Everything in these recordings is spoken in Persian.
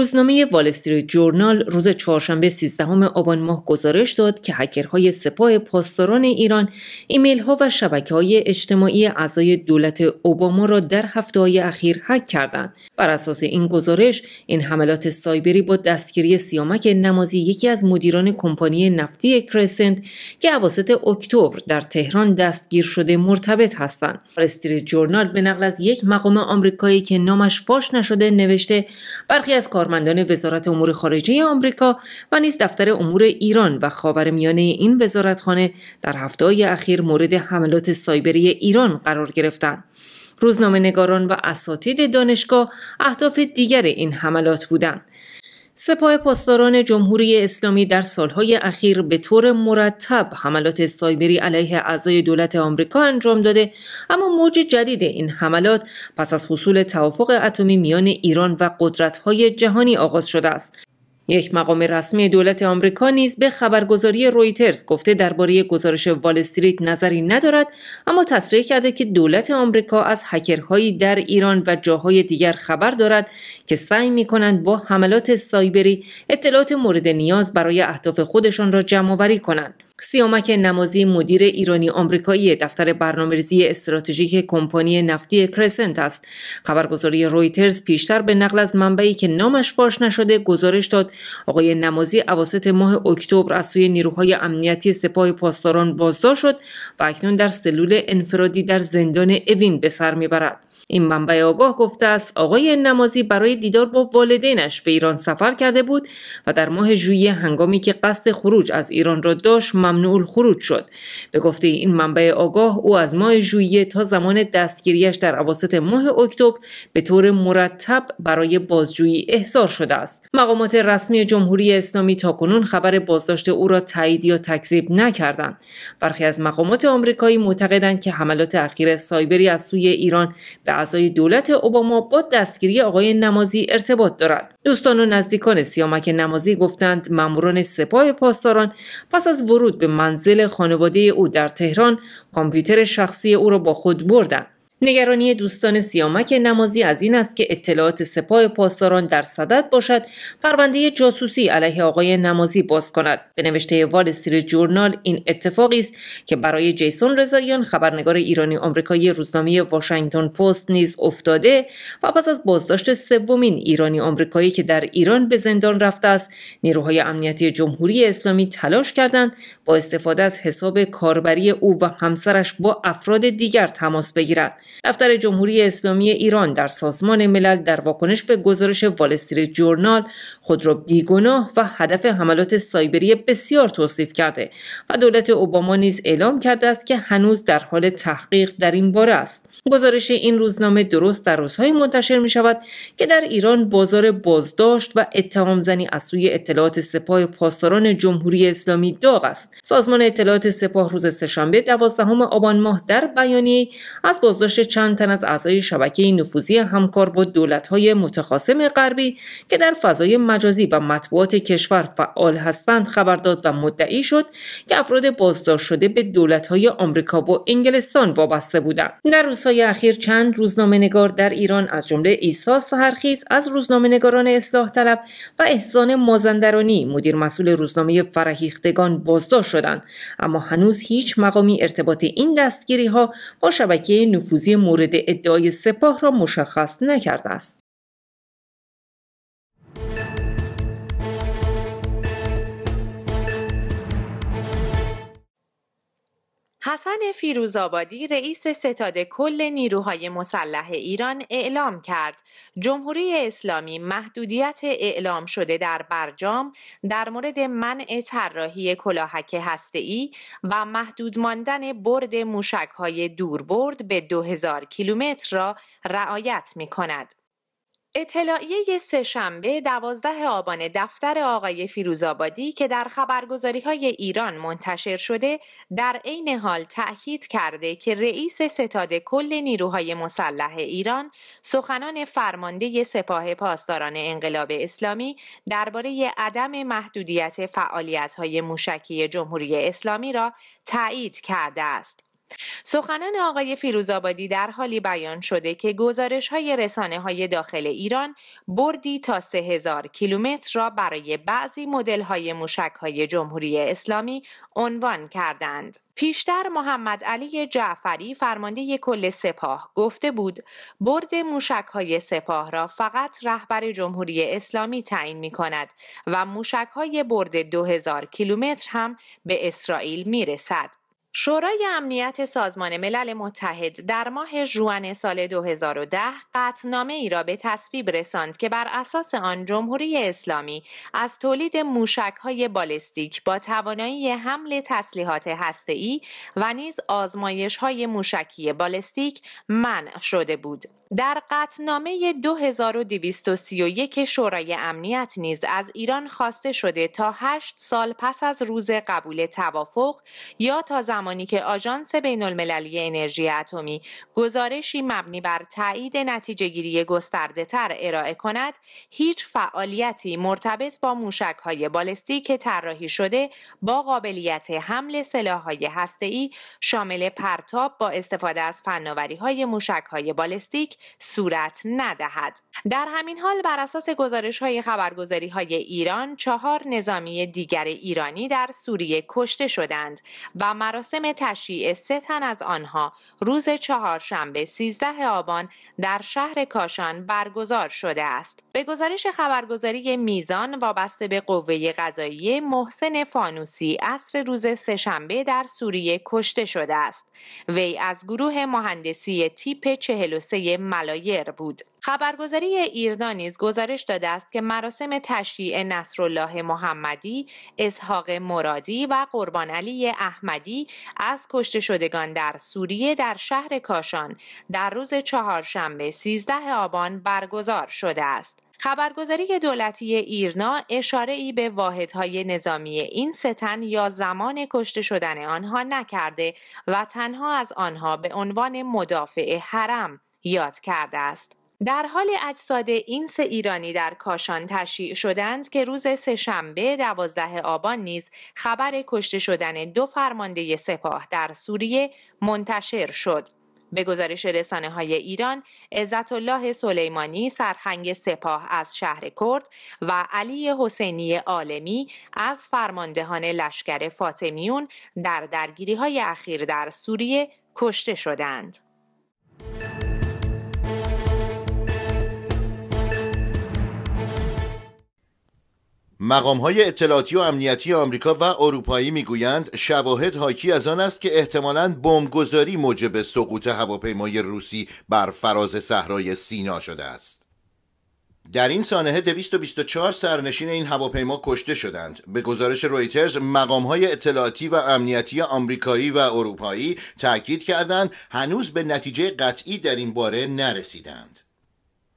روزنامه وال استریت جورنال روز چهارشنبه 13 آبان ماه گزارش داد که هکرهای سپاه پاسداران ایران ایمیل ها و شبکه های اجتماعی اعضای دولت اوباما را در هفته های اخیر هک کردند. بر اساس این گزارش این حملات سایبری با دستگیری سیامک نمازی یکی از مدیران کمپانی نفتی کرسنت که اواسط اکتبر در تهران دستگیر شده مرتبط هستند. استریت جورنال به نقل از یک مقام آمریکایی که نامش فاش نشده نوشته برخی از کار کارمندان وزارت امور خارجه آمریکا و نیز دفتر امور ایران و خاورمیانه این وزارتخانه در هفته اخیر مورد حملات سایبری ایران قرار گرفتند. روزنامه نگاران و اساتید دانشگاه اهداف دیگر این حملات بودند. سپاه پاسداران جمهوری اسلامی در سالهای اخیر به طور مرتب حملات سایبری علیه اعضای دولت آمریکا انجام داده اما موج جدید این حملات پس از حصول توافق اتمی میان ایران و قدرت‌های جهانی آغاز شده است یک مقام رسمی دولت آمریکا نیز به خبرگزاری رویترز گفته درباره گزارش وال استریت نظری ندارد اما تصریح کرده که دولت آمریکا از هکرهایی در ایران و جاهای دیگر خبر دارد که سعی می کنند با حملات سایبری اطلاعات مورد نیاز برای اهداف خودشان را جمع‌آوری کنند سیامک نمازی مدیر ایرانی آمریکایی دفتر برنامه‌ریزی استراتژیک کمپانی نفتی کرسنت است. خبرگزاری رویترز پیشتر به نقل از منبعی که نامش فاش نشده گزارش داد آقای نمازی اواسط ماه اکتبر از سوی نیروهای امنیتی سپاه پاسداران بازداشت شد و اکنون در سلول انفرادی در زندان اوین به سر میبرد. این منبع آگاه گفته است آقای نمازی برای دیدار با والدینش به ایران سفر کرده بود و در ماه ژوئیه هنگامی که قصد خروج از ایران را داشت ممنوع الخروج شد به گفته این منبع آگاه او از ماه ژوئیه تا زمان دستگیریش در اواسط ماه اکتبر به طور مرتب برای بازجویی احضار شده است مقامات رسمی جمهوری اسلامی تاکنون خبر بازداشت او را تایید یا تکذیب نکردند برخی از مقامات آمریکایی معتقدند که حملات اخیر سایبری از سوی ایران به اعضای دولت اوباما با دستگیری آقای نمازی ارتباط دارد دوستان و نزدیکان سیامک نمازی گفتند ماموران سپاه پاسداران پس از ورود به منزل خانواده او در تهران کامپیوتر شخصی او را با خود بردند نگرانی دوستان سیامک نمازی از این است که اطلاعات سپاه پاسداران در صدد باشد پرونده جاسوسی علیه آقای نمازی باز کند به نوشته وال استریت جورنال این اتفاقی است که برای جیسون رضاییان خبرنگار ایرانی آمریکایی روزنامه واشنگتن پست نیز افتاده و پس از بازداشت سومین ایرانی آمریکایی که در ایران به زندان رفته است نیروهای امنیتی جمهوری اسلامی تلاش کردند با استفاده از حساب کاربری او و همسرش با افراد دیگر تماس بگیرند دفتر جمهوری اسلامی ایران در سازمان ملل در واکنش به گزارش وال جورنال خود را بیگناه و هدف حملات سایبری بسیار توصیف کرده و دولت اوباما نیز اعلام کرده است که هنوز در حال تحقیق در این باره است گزارش این روزنامه درست در روزهای منتشر می شود که در ایران بازار بازداشت و اتهام زنی از سوی اطلاعات سپاه پاسداران جمهوری اسلامی داغ است سازمان اطلاعات سپاه روز سهشنبه دوازدهم آبان ماه در بیانیه از بازداشت چند تن از اعضای شبکه نفوذی همکار با های متخاصم غربی که در فضای مجازی و مطبوعات کشور فعال هستند خبر داد و مدعی شد که افراد بازداشت شده به های آمریکا و انگلستان وابسته بودند در روزهای روزهای اخیر چند روزنامه نگار در ایران از جمله ایسا سهرخیز از نگاران اصلاح طلب و احسان مازندرانی مدیر مسئول روزنامه فرهیختگان بازداشت شدند اما هنوز هیچ مقامی ارتباط این دستگیری ها با شبکه نفوذی مورد ادعای سپاه را مشخص نکرده است حسن فیروزآبادی رئیس ستاد کل نیروهای مسلح ایران اعلام کرد جمهوری اسلامی محدودیت اعلام شده در برجام در مورد منع طراحی کلاهک هسته‌ای و محدود ماندن برد موشک‌های دوربرد به 2000 کیلومتر را رعایت می‌کند. اطلاعیه سه سهشنبه دوازده آبان دفتر آقای فیروزآبادی که در خبرگزاری های ایران منتشر شده در عین حال تأکید کرده که رئیس ستاد کل نیروهای مسلح ایران سخنان فرمانده سپاه پاسداران انقلاب اسلامی درباره عدم محدودیت فعالیت های موشکی جمهوری اسلامی را تایید کرده است. سخنان آقای فیروزآبادی در حالی بیان شده که گزارش های رسانه های داخل ایران بردی تا 3000 کیلومتر را برای بعضی مدل های موشک های جمهوری اسلامی عنوان کردند. پیشتر محمد علی جعفری فرمانده کل سپاه گفته بود برد موشک های سپاه را فقط رهبر جمهوری اسلامی تعیین می کند و موشک های برد 2000 کیلومتر هم به اسرائیل می رسد. شورای امنیت سازمان ملل متحد در ماه ژوئن سال 2010 قطنامه ای را به تصویب رساند که بر اساس آن جمهوری اسلامی از تولید موشک های بالستیک با توانایی حمل تسلیحات هسته‌ای و نیز آزمایش های موشکی بالستیک منع شده بود. در قطنامه 2231 شورای امنیت نیز از ایران خواسته شده تا هشت سال پس از روز قبول توافق یا تا زمانی که آژانس بین المللی انرژی اتمی گزارشی مبنی بر تایید نتیجهگیری گیری گسترده تر ارائه کند هیچ فعالیتی مرتبط با موشک های بالستیک طراحی شده با قابلیت حمل سلاح های شامل پرتاب با استفاده از فناوری های موشک های بالستیک صورت ندهد در همین حال بر اساس گزارش های خبرگزاری های ایران چهار نظامی دیگر ایرانی در سوریه کشته شدند و مراسم تشییع سه تن از آنها روز چهارشنبه 13 آبان در شهر کاشان برگزار شده است به گزارش خبرگزاری میزان وابسته به قوه قضایی محسن فانوسی اصر روز سهشنبه در سوریه کشته شده است وی از گروه مهندسی تیپ 43 ملایر بود خبرگزاری ایرنا نیز گزارش داده است که مراسم تشییع نصرالله محمدی، اسحاق مرادی و قربان علی احمدی از کشته شدگان در سوریه در شهر کاشان در روز چهارشنبه 13 آبان برگزار شده است. خبرگزاری دولتی ایرنا اشاره ای به واحدهای نظامی این ستن یا زمان کشته شدن آنها نکرده و تنها از آنها به عنوان مدافع حرم یاد کرده است. در حال اجساد این سه ایرانی در کاشان تشییع شدند که روز سهشنبه دوازده آبان نیز خبر کشته شدن دو فرمانده سپاه در سوریه منتشر شد. به گزارش رسانه های ایران، عزت الله سلیمانی سرهنگ سپاه از شهر کرد و علی حسینی عالمی از فرماندهان لشکر فاطمیون در درگیری های اخیر در سوریه کشته شدند. مقام های اطلاعاتی و امنیتی آمریکا و اروپایی میگویند شواهد حاکی از آن است که احتمالاً بمبگذاری موجب سقوط هواپیمای روسی بر فراز صحرای سینا شده است. در این سانحه 224 سرنشین این هواپیما کشته شدند. به گزارش رویترز، های اطلاعاتی و امنیتی آمریکایی و اروپایی تاکید کردند هنوز به نتیجه قطعی در این باره نرسیدند.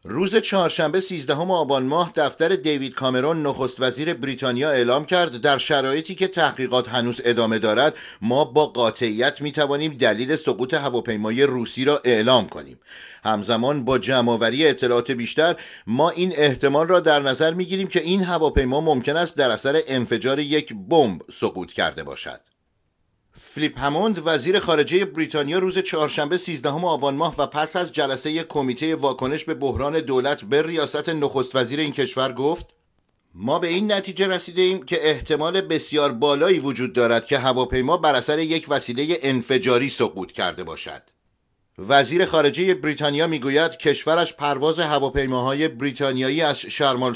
روز چهارشنبه 13 آبان ماه دفتر دیوید کامرون نخست وزیر بریتانیا اعلام کرد در شرایطی که تحقیقات هنوز ادامه دارد ما با قاطعیت می توانیم دلیل سقوط هواپیمای روسی را اعلام کنیم همزمان با جمعآوری اطلاعات بیشتر ما این احتمال را در نظر می گیریم که این هواپیما ممکن است در اثر انفجار یک بمب سقوط کرده باشد فلیپ هموند وزیر خارجه بریتانیا روز چهارشنبه 13 آبان ماه و پس از جلسه کمیته واکنش به بحران دولت به ریاست نخست وزیر این کشور گفت ما به این نتیجه رسیده ایم که احتمال بسیار بالایی وجود دارد که هواپیما بر اثر یک وسیله انفجاری سقوط کرده باشد. وزیر خارجه بریتانیا میگوید کشورش پرواز هواپیماهای بریتانیایی از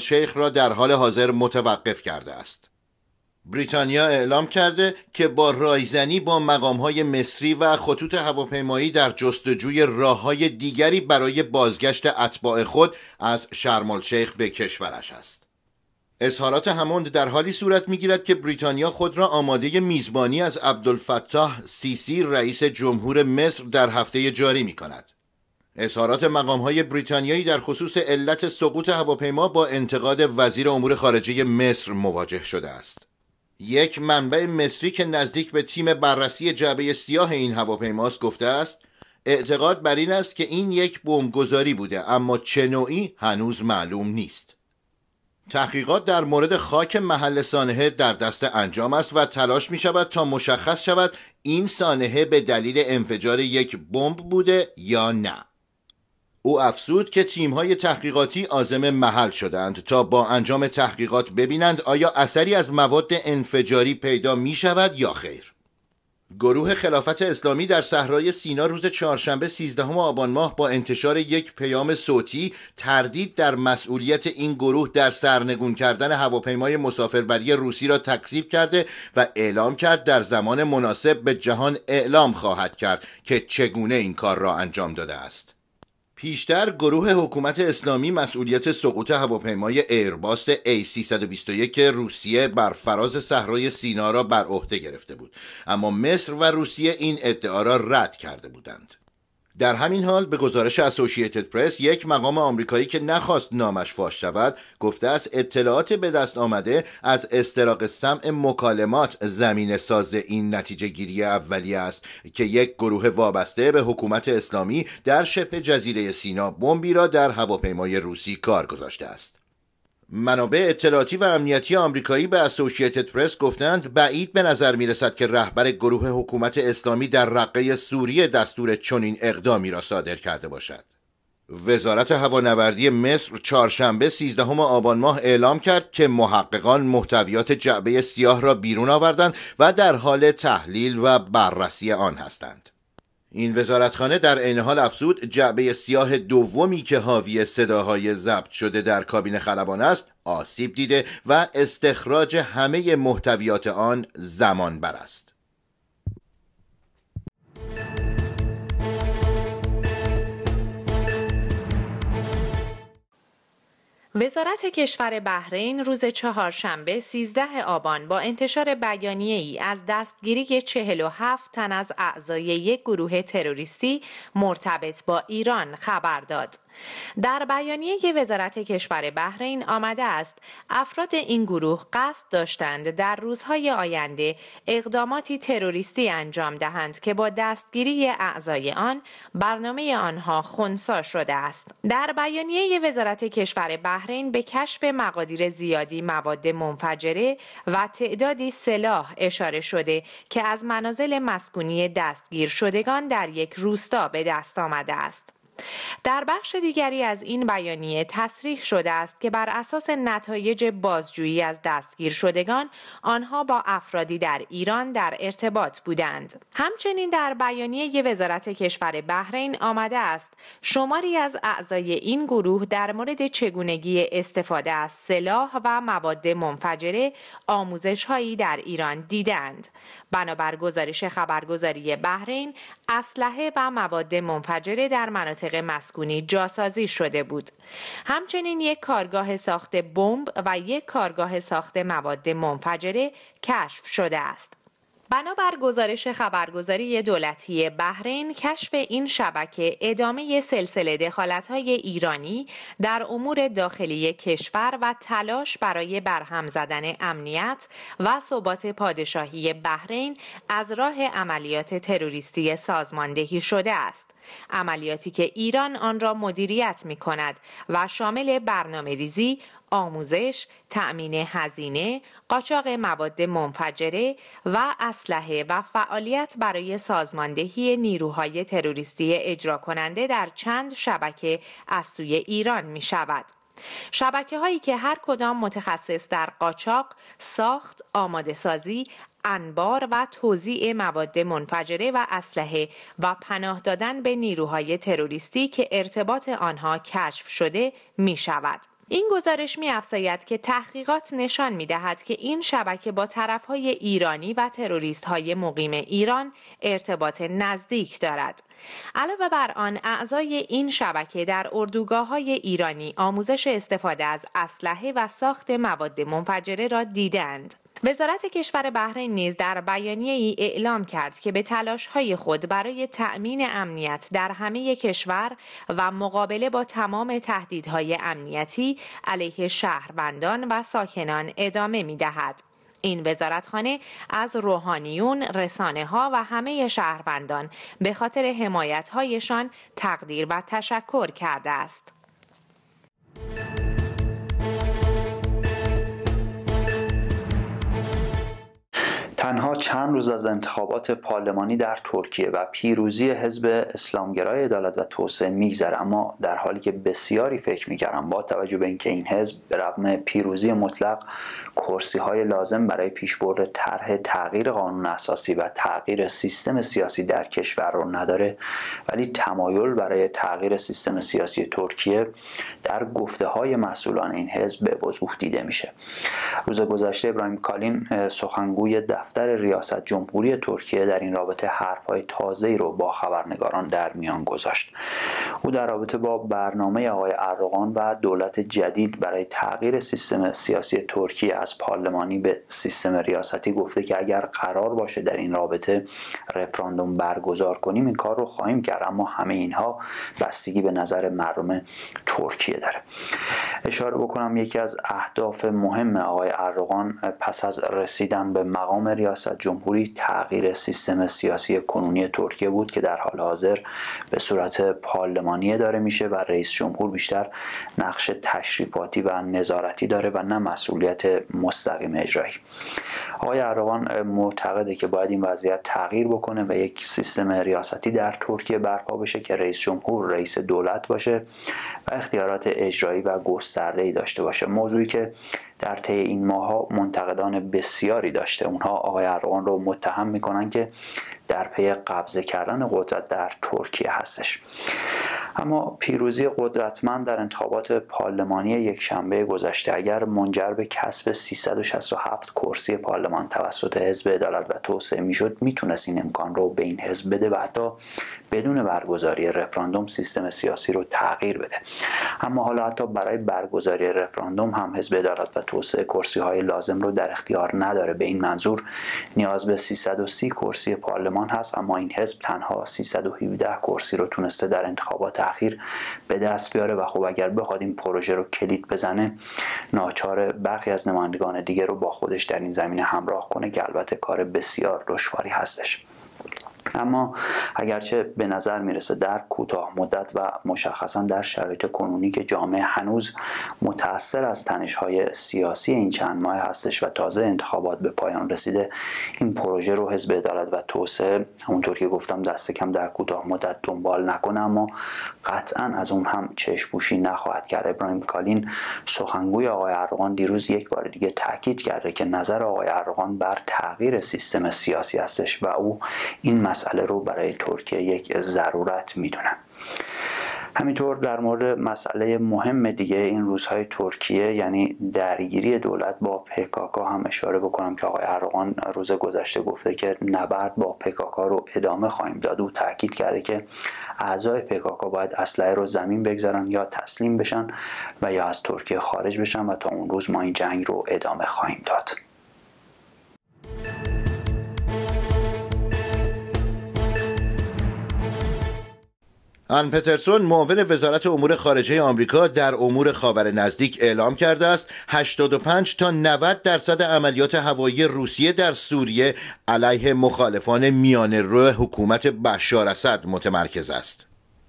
شیخ را در حال حاضر متوقف کرده است. بریتانیا اعلام کرده که با رایزنی با مقامهای مصری و خطوط هواپیمایی در جستجوی راههای دیگری برای بازگشت اتباع خود از شرمالشیخ به کشورش است. اظهارات هموند در حالی صورت میگیرد که بریتانیا خود را آماده میزبانی از عبدالفتاح سیسی رئیس جمهور مصر در هفته جاری می کند. اظهارات های بریتانیایی در خصوص علت سقوط هواپیما با انتقاد وزیر امور خارجه مصر مواجه شده است. یک منبع مصری که نزدیک به تیم بررسی جعبه سیاه این هواپیماست گفته است اعتقاد بر این است که این یک بمبگذاری بوده اما چه نوعی هنوز معلوم نیست تحقیقات در مورد خاک محل سانحه در دست انجام است و تلاش می شود تا مشخص شود این سانحه به دلیل انفجار یک بمب بوده یا نه او افزود که تیم‌های تحقیقاتی آزم محل شدند تا با انجام تحقیقات ببینند آیا اثری از مواد انفجاری پیدا می شود یا خیر. گروه خلافت اسلامی در صحرای سینا روز چهارشنبه 13 آبان ماه با انتشار یک پیام صوتی تردید در مسئولیت این گروه در سرنگون کردن هواپیمای مسافربری روسی را تکذیب کرده و اعلام کرد در زمان مناسب به جهان اعلام خواهد کرد که چگونه این کار را انجام داده است. پیشتر گروه حکومت اسلامی مسئولیت سقوط هواپیمای ایرباس A321 روسیه بر فراز صحرای سینا را بر عهده گرفته بود اما مصر و روسیه این ادعا را رد کرده بودند در همین حال به گزارش اسوسییتد پرس یک مقام آمریکایی که نخواست نامش فاش شود گفته است اطلاعات به دست آمده از استراق سمع مکالمات زمین ساز این نتیجه گیری اولیه است که یک گروه وابسته به حکومت اسلامی در شبه جزیره سینا بمبی را در هواپیمای روسی کار گذاشته است منابع اطلاعاتی و امنیتی آمریکایی به اسوسییتد پرس گفتند بعید به نظر می رسد که رهبر گروه حکومت اسلامی در رقه سوریه دستور چنین اقدامی را صادر کرده باشد. وزارت هوانوردی مصر چهارشنبه 13 آبان ماه اعلام کرد که محققان محتویات جعبه سیاه را بیرون آوردند و در حال تحلیل و بررسی آن هستند. این وزارتخانه در عین حال افزود جعبه سیاه دومی که حاوی صداهای ضبط شده در کابین خلبان است آسیب دیده و استخراج همه محتویات آن زمان بر است وزارت کشور بحرین روز چهارشنبه 13 آبان با انتشار بیانیه ای از دستگیری 47 تن از اعضای یک گروه تروریستی مرتبط با ایران خبر داد. در بیانیه که وزارت کشور بحرین آمده است افراد این گروه قصد داشتند در روزهای آینده اقداماتی تروریستی انجام دهند که با دستگیری اعضای آن برنامه آنها خونسا شده است در بیانیه وزارت کشور بحرین به کشف مقادیر زیادی مواد منفجره و تعدادی سلاح اشاره شده که از منازل مسکونی دستگیر شدگان در یک روستا به دست آمده است در بخش دیگری از این بیانیه تصریح شده است که بر اساس نتایج بازجویی از دستگیر شدگان آنها با افرادی در ایران در ارتباط بودند همچنین در بیانیه وزارت کشور بحرین آمده است شماری از اعضای این گروه در مورد چگونگی استفاده از سلاح و مواد منفجره آموزش هایی در ایران دیدند بنابر گزارش خبرگزاری بحرین اسلحه و مواد منفجره در مناطق مسکونی جاسازی شده بود. همچنین یک کارگاه ساخت بمب و یک کارگاه ساخت مواد منفجره کشف شده است. بنابر گزارش خبرگزاری دولتی بحرین کشف این شبکه ادامه سلسله دخالت‌های ایرانی در امور داخلی کشور و تلاش برای برهم زدن امنیت و ثبات پادشاهی بحرین از راه عملیات تروریستی سازماندهی شده است. عملیاتی که ایران آن را مدیریت می کند و شامل برنامه ریزی، آموزش، تأمین هزینه، قاچاق مواد منفجره و اسلحه و فعالیت برای سازماندهی نیروهای تروریستی اجرا کننده در چند شبکه از سوی ایران می شود. شبکه هایی که هر کدام متخصص در قاچاق، ساخت، آماده سازی، انبار و توزیع مواد منفجره و اسلحه و پناه دادن به نیروهای تروریستی که ارتباط آنها کشف شده می شود. این گزارش می‌افزاید که تحقیقات نشان می‌دهد که این شبکه با طرفهای ایرانی و تروریست‌های مقیم ایران ارتباط نزدیک دارد. علاوه بر آن اعضای این شبکه در اردوگاه های ایرانی آموزش استفاده از اسلحه و ساخت مواد منفجره را دیدند. وزارت کشور بحرین نیز در بیانیه ای اعلام کرد که به تلاش های خود برای تأمین امنیت در همه کشور و مقابله با تمام تهدیدهای امنیتی علیه شهروندان و ساکنان ادامه می دهد. این وزارتخانه از روحانیون، رسانه ها و همه شهروندان به خاطر حمایت هایشان تقدیر و تشکر کرده است. تنها چند روز از انتخابات پارلمانی در ترکیه و پیروزی حزب اسلامگرای عدالت و توسعه میگذره اما در حالی که بسیاری فکر میکردم با توجه به اینکه این حزب به رغم پیروزی مطلق کرسی های لازم برای پیشبرد طرح تغییر قانون اساسی و تغییر سیستم سیاسی در کشور رو نداره ولی تمایل برای تغییر سیستم سیاسی ترکیه در گفته های مسئولان این حزب به وضوح دیده میشه روز گذشته ابراهیم کالین سخنگوی دفتر ریاست جمهوری ترکیه در این رابطه حرفهای تازه‌ای رو با خبرنگاران در میان گذاشت او در رابطه با برنامه آقای اردوغان و دولت جدید برای تغییر سیستم سیاسی ترکیه از پارلمانی به سیستم ریاستی گفته که اگر قرار باشه در این رابطه رفراندوم برگزار کنیم این کار رو خواهیم کرد اما همه اینها بستگی به نظر مردم ترکیه داره اشاره بکنم یکی از اهداف مهم آقای اردوغان پس از رسیدن به مقام ریاست جمهوری تغییر سیستم سیاسی کنونی ترکیه بود که در حال حاضر به صورت پارلمانی داره میشه و رئیس جمهور بیشتر نقش تشریفاتی و نظارتی داره و نه مسئولیت مستقیم اجرایی آقای اردوان معتقده که باید این وضعیت تغییر بکنه و یک سیستم ریاستی در ترکیه برپا بشه که رئیس جمهور رئیس دولت باشه اختیارات اجرایی و گسترده داشته باشه موضوعی که در طی این ها منتقدان بسیاری داشته اونها آقای ارغان رو متهم میکنن که در پی قبضه کردن قدرت در ترکیه هستش اما پیروزی قدرتمند در انتخابات پارلمانی شنبه گذشته اگر منجر به کسب 367 کرسی پارلمان توسط حزب عدالت و توسعه میشد میتونست این امکان رو به این حزب بده و حتی بدون برگزاری رفراندوم سیستم سیاسی رو تغییر بده اما حالا حتی برای برگزاری رفراندوم هم حزب عدالت و توسعه کرسی های لازم رو در اختیار نداره به این منظور نیاز به 330 کرسی پارلمان هست اما این حزب تنها 317 کرسی رو تونسته در انتخابات اخیر به دست بیاره و خب اگر بخواد این پروژه رو کلید بزنه ناچار برخی از نمایندگان دیگه رو با خودش در این زمینه همراه کنه که البته کار بسیار دشواری هستش اما اگرچه به نظر میرسه در کوتاه مدت و مشخصا در شرایط کنونی که جامعه هنوز متأثر از تنشهای سیاسی این چند ماه هستش و تازه انتخابات به پایان رسیده این پروژه رو حزب عدالت و توسعه همونطور که گفتم دست کم در کوتاه مدت دنبال نکنه اما قطعا از اون هم چشپوشی نخواهد کرد ابراهیم کالین سخنگوی آقای ارغان دیروز یک بار دیگه تاکید کرده که نظر آقای ارغان بر تغییر سیستم سیاسی هستش و او این مسئله رو برای ترکیه یک ضرورت میدونن همینطور در مورد مسئله مهم دیگه این روزهای ترکیه یعنی درگیری دولت با پکاکا هم اشاره بکنم که آقای اردوغان روز گذشته گفته که نبرد با پکاکا رو ادامه خواهیم داد و تاکید کرده که اعضای پکاکا باید اسلحه رو زمین بگذارن یا تسلیم بشن و یا از ترکیه خارج بشن و تا اون روز ما این جنگ رو ادامه خواهیم داد آن پترسون معاون وزارت امور خارجه آمریکا در امور خاور نزدیک اعلام کرده است 85 تا 90 درصد عملیات هوایی روسیه در سوریه علیه مخالفان میان رو حکومت بشار اسد متمرکز است.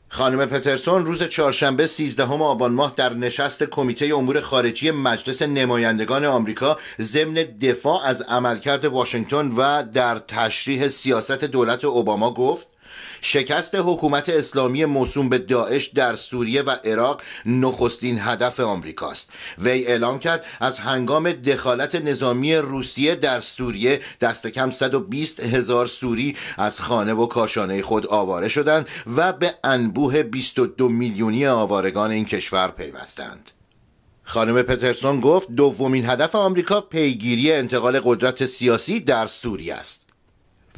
خانم پترسون روز چهارشنبه 13 آبان ماه در نشست کمیته امور خارجی مجلس نمایندگان آمریکا ضمن دفاع از عملکرد واشنگتن و در تشریح سیاست دولت اوباما گفت شکست حکومت اسلامی موسوم به داعش در سوریه و عراق نخستین هدف آمریکاست وی اعلام کرد از هنگام دخالت نظامی روسیه در سوریه دست کم 120 هزار سوری از خانه و کاشانه خود آواره شدند و به انبوه 22 میلیونی آوارگان این کشور پیوستند خانم پترسون گفت دومین هدف آمریکا پیگیری انتقال قدرت سیاسی در سوریه است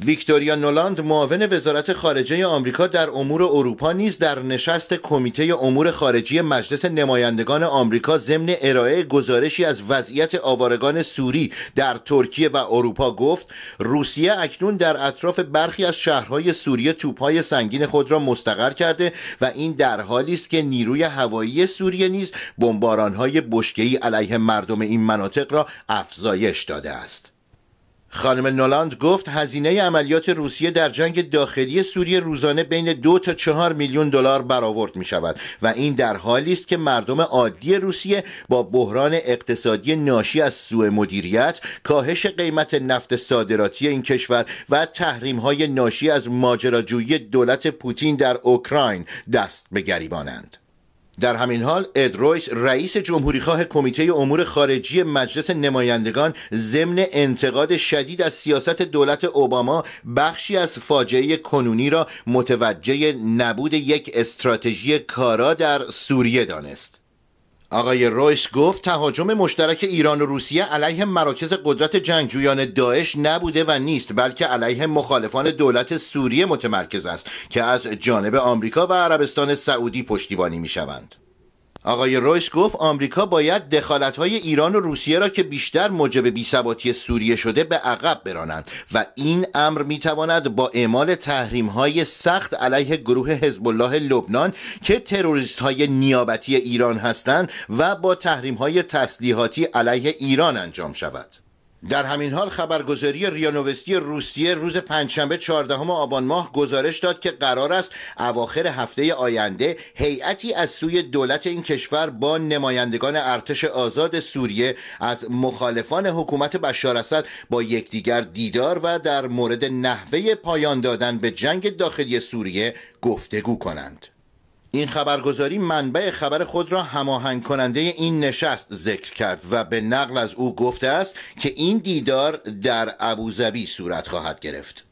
ویکتوریا نولاند معاون وزارت خارجه آمریکا در امور اروپا نیز در نشست کمیته امور خارجی مجلس نمایندگان آمریکا ضمن ارائه گزارشی از وضعیت آوارگان سوری در ترکیه و اروپا گفت روسیه اکنون در اطراف برخی از شهرهای سوریه توپهای سنگین خود را مستقر کرده و این در حالی است که نیروی هوایی سوریه نیز بمبارانهای بشکهای علیه مردم این مناطق را افزایش داده است خانم نولاند گفت هزینه عملیات روسیه در جنگ داخلی سوریه روزانه بین دو تا چهار میلیون دلار برآورد می شود و این در حالی است که مردم عادی روسیه با بحران اقتصادی ناشی از سوء مدیریت، کاهش قیمت نفت صادراتی این کشور و تحریم های ناشی از ماجراجویی دولت پوتین در اوکراین دست به گریبانند. در همین حال ادرویس رئیس جمهوریخواه کمیته امور خارجی مجلس نمایندگان ضمن انتقاد شدید از سیاست دولت اوباما بخشی از فاجعه کنونی را متوجه نبود یک استراتژی کارا در سوریه دانست آقای رویس گفت تهاجم مشترک ایران و روسیه علیه مراکز قدرت جنگجویان داعش نبوده و نیست بلکه علیه مخالفان دولت سوریه متمرکز است که از جانب آمریکا و عربستان سعودی پشتیبانی می شوند. آقای رویس گفت آمریکا باید های ایران و روسیه را که بیشتر موجب بیثباتی سوریه شده به عقب برانند و این امر میتواند با اعمال های سخت علیه گروه حزب الله لبنان که های نیابتی ایران هستند و با های تسلیحاتی علیه ایران انجام شود. در همین حال خبرگزاری ریانوستی روسیه روز پنجشنبه 14 آبان ماه گزارش داد که قرار است اواخر هفته آینده هیئتی از سوی دولت این کشور با نمایندگان ارتش آزاد سوریه از مخالفان حکومت بشار اسد با یکدیگر دیدار و در مورد نحوه پایان دادن به جنگ داخلی سوریه گفتگو کنند. این خبرگزاری منبع خبر خود را هماهنگ کننده این نشست ذکر کرد و به نقل از او گفته است که این دیدار در ابوظبی صورت خواهد گرفت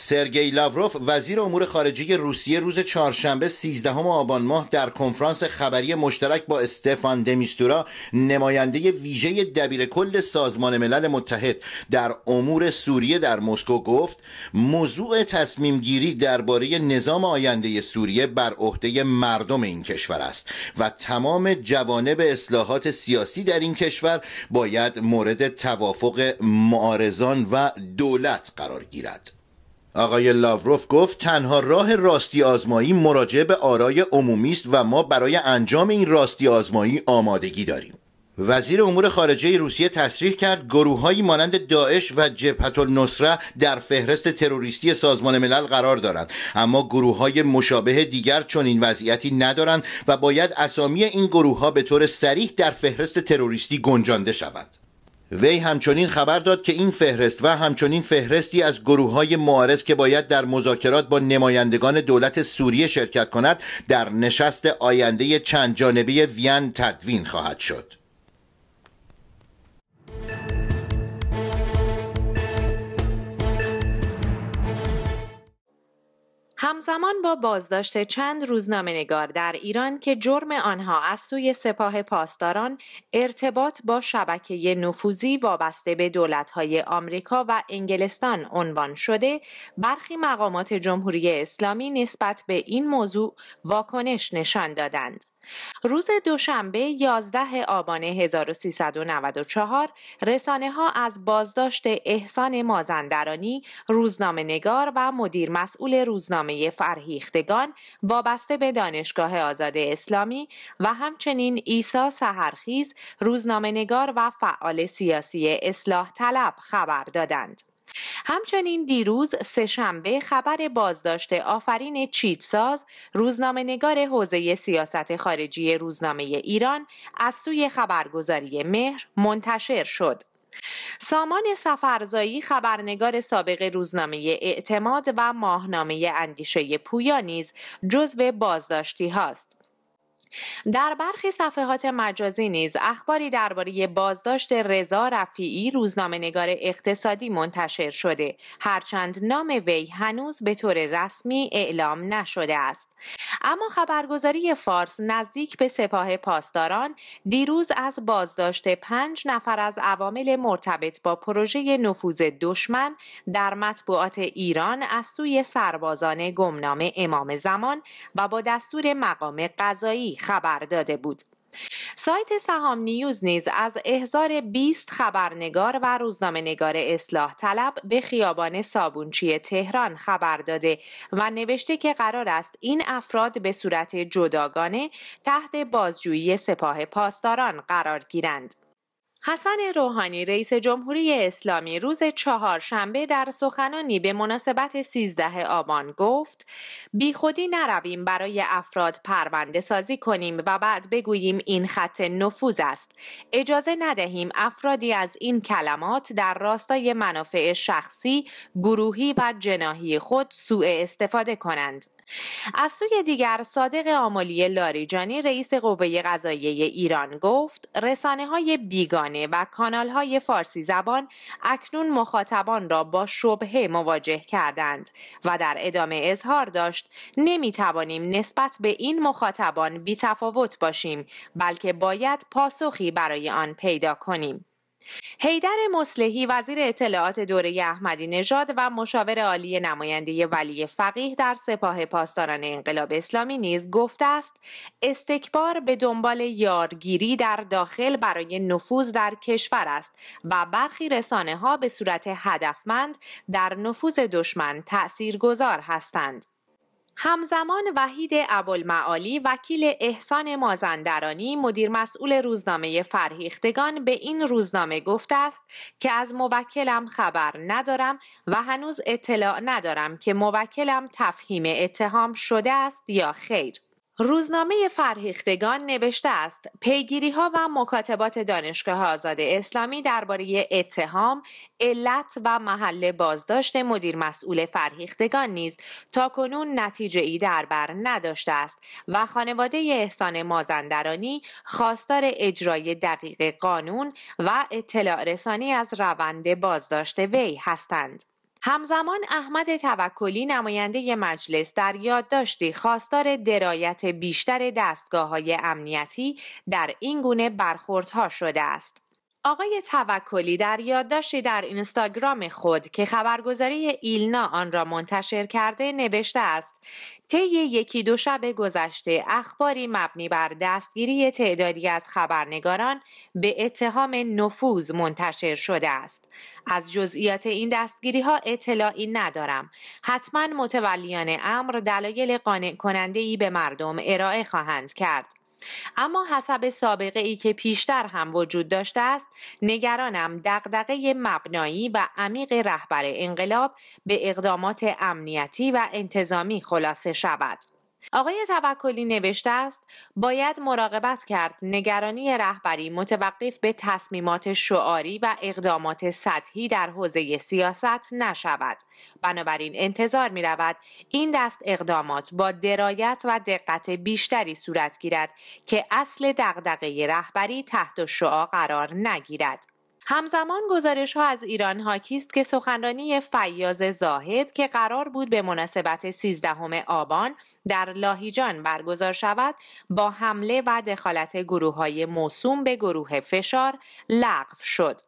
سرگئی لاوروف وزیر امور خارجه روسیه روز چهارشنبه 13 آبان ماه در کنفرانس خبری مشترک با استفان دمیستورا نماینده ویژه دبیر کل سازمان ملل متحد در امور سوریه در مسکو گفت موضوع تصمیم گیری درباره نظام آینده سوریه بر عهده مردم این کشور است و تمام جوانب اصلاحات سیاسی در این کشور باید مورد توافق معارضان و دولت قرار گیرد آقای لاوروف گفت تنها راه راستی آزمایی مراجعه به آرای عمومی است و ما برای انجام این راستی آزمایی آمادگی داریم وزیر امور خارجه روسیه تصریح کرد گروههایی مانند داعش و جبهت النصره در فهرست تروریستی سازمان ملل قرار دارند اما گروه های مشابه دیگر چون این وضعیتی ندارند و باید اسامی این گروهها به طور سریح در فهرست تروریستی گنجانده شود وی همچنین خبر داد که این فهرست و همچنین فهرستی از گروه های معارض که باید در مذاکرات با نمایندگان دولت سوریه شرکت کند در نشست آینده چند جانبه وین تدوین خواهد شد. همزمان با بازداشت چند روزنامه نگار در ایران که جرم آنها از سوی سپاه پاسداران ارتباط با شبکه نفوذی وابسته به دولتهای آمریکا و انگلستان عنوان شده برخی مقامات جمهوری اسلامی نسبت به این موضوع واکنش نشان دادند روز دوشنبه 11 آبان 1394 رسانه ها از بازداشت احسان مازندرانی روزنامه نگار و مدیر مسئول روزنامه فرهیختگان وابسته به دانشگاه آزاد اسلامی و همچنین ایسا سهرخیز روزنامه نگار و فعال سیاسی اصلاح طلب خبر دادند. همچنین دیروز سهشنبه خبر بازداشت آفرین چیتساز روزنامه نگار حوزه سیاست خارجی روزنامه ایران از سوی خبرگزاری مهر منتشر شد. سامان سفرزایی خبرنگار سابق روزنامه اعتماد و ماهنامه اندیشه پویا نیز جزو بازداشتی هاست. در برخی صفحات مجازی نیز اخباری درباره بازداشت رضا رفیعی روزنامهنگار اقتصادی منتشر شده هرچند نام وی هنوز به طور رسمی اعلام نشده است اما خبرگزاری فارس نزدیک به سپاه پاسداران دیروز از بازداشت پنج نفر از عوامل مرتبط با پروژه نفوذ دشمن در مطبوعات ایران از سوی سربازان گمنام امام زمان و با دستور مقام قضایی خبر داده بود. سایت سهام نیوز نیز از احضار 20 خبرنگار و روزنامه نگار اصلاح طلب به خیابان صابونچی تهران خبر داده و نوشته که قرار است این افراد به صورت جداگانه تحت بازجویی سپاه پاسداران قرار گیرند. حسن روحانی رئیس جمهوری اسلامی روز چهارشنبه در سخنانی به مناسبت 13 آبان گفت بیخودی نرویم برای افراد پرونده سازی کنیم و بعد بگوییم این خط نفوذ است اجازه ندهیم افرادی از این کلمات در راستای منافع شخصی گروهی و جناهی خود سوء استفاده کنند از سوی دیگر صادق آمالی لاریجانی رئیس قوه قضاییه ایران گفت رسانه های بیگانه و کانال های فارسی زبان اکنون مخاطبان را با شبهه مواجه کردند و در ادامه اظهار داشت نمی توانیم نسبت به این مخاطبان بی تفاوت باشیم بلکه باید پاسخی برای آن پیدا کنیم. حیدر مصلحی وزیر اطلاعات دوره احمدی نژاد و مشاور عالی نماینده ولی فقیه در سپاه پاسداران انقلاب اسلامی نیز گفته است استکبار به دنبال یارگیری در داخل برای نفوذ در کشور است و برخی رسانه ها به صورت هدفمند در نفوذ دشمن تأثیر گذار هستند. همزمان وحید ابوالمعالی وکیل احسان مازندرانی مدیر مسئول روزنامه فرهیختگان به این روزنامه گفته است که از موکلم خبر ندارم و هنوز اطلاع ندارم که موکلم تفهیم اتهام شده است یا خیر روزنامه فرهیختگان نوشته است پیگیری ها و مکاتبات دانشگاه آزاد اسلامی درباره اتهام، علت و محل بازداشت مدیر مسئول فرهیختگان نیز تا کنون نتیجه ای در بر نداشته است و خانواده احسان مازندرانی خواستار اجرای دقیق قانون و اطلاع رسانی از روند بازداشت وی هستند. همزمان احمد توکلی نماینده مجلس در یادداشتی خواستار درایت بیشتر دستگاه های امنیتی در این گونه برخوردها شده است. آقای توکلی در یادداشتی در اینستاگرام خود که خبرگزاری ایلنا آن را منتشر کرده نوشته است طی یکی دو شب گذشته اخباری مبنی بر دستگیری تعدادی از خبرنگاران به اتهام نفوذ منتشر شده است از جزئیات این دستگیری ها اطلاعی ندارم حتما متولیان امر دلایل قانع کننده ای به مردم ارائه خواهند کرد اما حسب سابقه ای که پیشتر هم وجود داشته است نگرانم دقدقه مبنایی و عمیق رهبر انقلاب به اقدامات امنیتی و انتظامی خلاصه شود آقای توکلی نوشته است باید مراقبت کرد نگرانی رهبری متوقف به تصمیمات شعاری و اقدامات سطحی در حوزه سیاست نشود بنابراین انتظار می رود این دست اقدامات با درایت و دقت بیشتری صورت گیرد که اصل دغدغه رهبری تحت شعا قرار نگیرد همزمان گزارش ها از ایران هاکیست که سخنرانی فیاض زاهد که قرار بود به مناسبت 13 آبان در لاهیجان برگزار شود با حمله و دخالت گروه های موسوم به گروه فشار لغو شد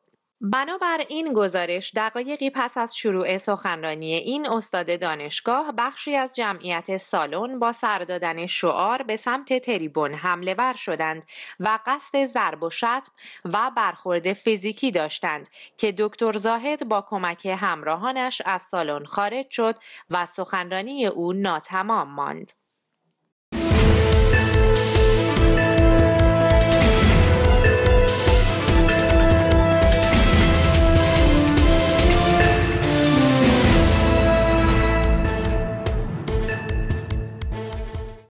بنابر این گزارش دقایقی پس از شروع سخنرانی این استاد دانشگاه بخشی از جمعیت سالن با سر دادن شعار به سمت تریبون حمله ور شدند و قصد ضرب و شتم و برخورد فیزیکی داشتند که دکتر زاهد با کمک همراهانش از سالن خارج شد و سخنرانی او ناتمام ماند.